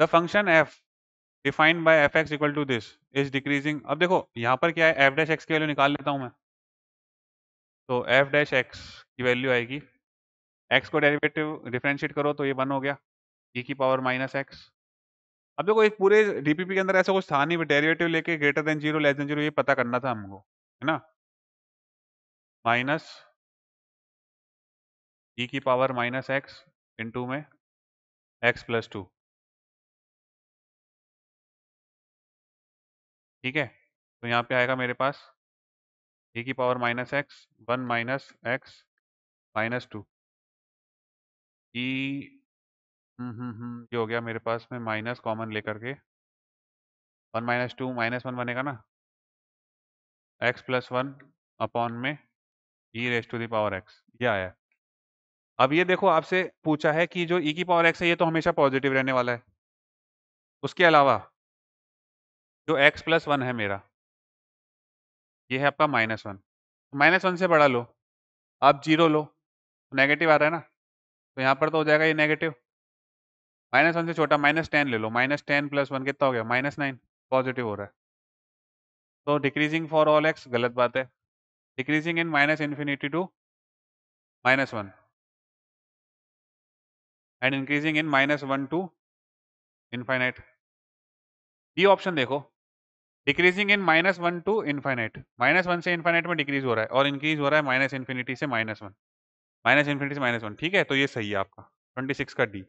the function f defined by f x equal to this is decreasing अब देखो यहाँ पर क्या है एफ डैश एक्स की वैल्यू निकाल लेता हूँ मैं तो एफ डैश एक्स की वैल्यू आएगी एक्स को डेरिवेटिव डिफ्रेंशिएट करो तो ये वन हो गया ई e की पावर माइनस एक्स अब देखो एक पूरे डीपीपी के अंदर ऐसा कुछ था नहीं डेरिवेटिव लेके greater than zero less than zero ये पता करना था हमको है ना माइनस ई e की पावर माइनस एक्स इंटू में एक्स प्लस टू ठीक है तो यहाँ पे आएगा मेरे पास ए की power minus x one minus x minus two e ये हो गया मेरे पास में माइनस कॉमन लेकर के one minus two minus one बनेगा ना एक्स प्लस वन अपॉन में e raise to the power x ये आया अब ये देखो आपसे पूछा है कि जो ई e की पावर एक्स है ये तो हमेशा पॉजिटिव रहने वाला है उसके अलावा जो एक्स प्लस वन है मेरा ये है आपका माइनस वन माइनस वन से बड़ा लो आप जीरो लो नेगेटिव आ रहा है ना तो यहाँ पर तो हो जाएगा ये नेगेटिव माइनस वन से छोटा माइनस टेन ले लो माइनस टेन प्लस वन कितना हो गया माइनस नाइन पॉजिटिव हो रहा है तो डिक्रीजिंग फॉर ऑल एक्स गलत बात है decreasing in minus infinity to minus one and increasing in minus one to infinite ये ऑप्शन देखो decreasing in minus one to infinite minus one से इन्फाइनाइट में डिक्रीज हो रहा है और इंक्रीज हो रहा है माइनस इन्फिनिटी से माइनस वन माइनस इन्फिनिटी से माइनस वन ठीक है तो ये सही है आपका ट्वेंटी सिक्स का डी